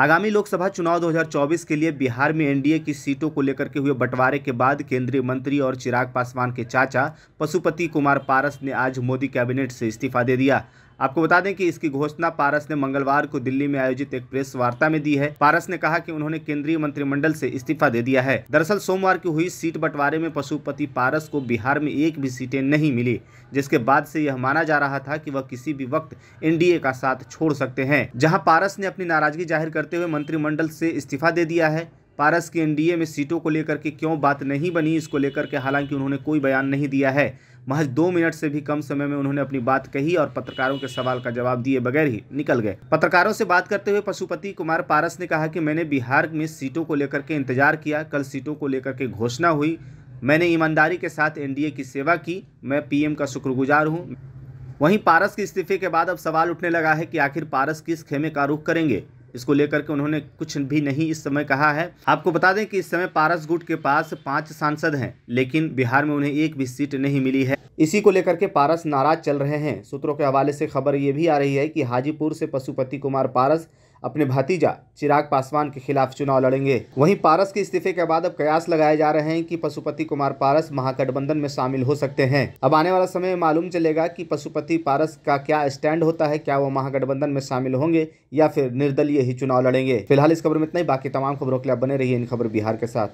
आगामी लोकसभा चुनाव 2024 के लिए बिहार में एनडीए की सीटों को लेकर के हुए बंटवारे के बाद केंद्रीय मंत्री और चिराग पासवान के चाचा पशुपति कुमार पारस ने आज मोदी कैबिनेट से इस्तीफा दे दिया आपको बता दें कि इसकी घोषणा पारस ने मंगलवार को दिल्ली में आयोजित एक प्रेस वार्ता में दी है पारस ने कहा कि उन्होंने केंद्रीय मंत्रिमंडल से इस्तीफा दे दिया है दरअसल सोमवार की हुई सीट बंटवारे में पशुपति पारस को बिहार में एक भी सीटें नहीं मिली जिसके बाद से यह माना जा रहा था कि वह किसी भी वक्त एनडीए का साथ छोड़ सकते हैं जहाँ पारस ने अपनी नाराजगी जाहिर करते हुए मंत्रिमंडल से इस्तीफा दे दिया है पारस की एनडीए में सीटों को लेकर के क्यों बात नहीं बनी इसको लेकर के हालांकि उन्होंने कोई बयान नहीं दिया है महज दो मिनट से भी कम समय में उन्होंने अपनी बात कही और पत्रकारों के सवाल का जवाब दिए बगैर ही निकल गए पत्रकारों से बात करते हुए पशुपति कुमार पारस ने कहा कि मैंने बिहार में सीटों को लेकर के इंतजार किया कल सीटों को लेकर के घोषणा हुई मैंने ईमानदारी के साथ एनडीए की सेवा की मैं पीएम का शुक्रगुजार हूँ वहीं पारस के इस्तीफे के बाद अब सवाल उठने लगा है कि आखिर पारस किस खेमे का रुख करेंगे इसको लेकर के उन्होंने कुछ भी नहीं इस समय कहा है आपको बता दें कि इस समय पारस गुट के पास पांच सांसद हैं लेकिन बिहार में उन्हें एक भी सीट नहीं मिली है इसी को लेकर के पारस नाराज चल रहे हैं सूत्रों के हवाले से खबर ये भी आ रही है कि हाजीपुर से पशुपति कुमार पारस अपने भतीजा चिराग पासवान के खिलाफ चुनाव लड़ेंगे वहीं पारस के इस्तीफे के बाद अब कयास लगाए जा रहे हैं कि पशुपति कुमार पारस महागठबंधन में शामिल हो सकते हैं अब आने वाला समय मालूम चलेगा कि पशुपति पारस का क्या स्टैंड होता है क्या वो महागठबंधन में शामिल होंगे या फिर निर्दलीय ही चुनाव लड़ेंगे फिलहाल इस खबर में इतना ही बाकी तमाम खबरों के लिए बने है इन खबर बिहार के साथ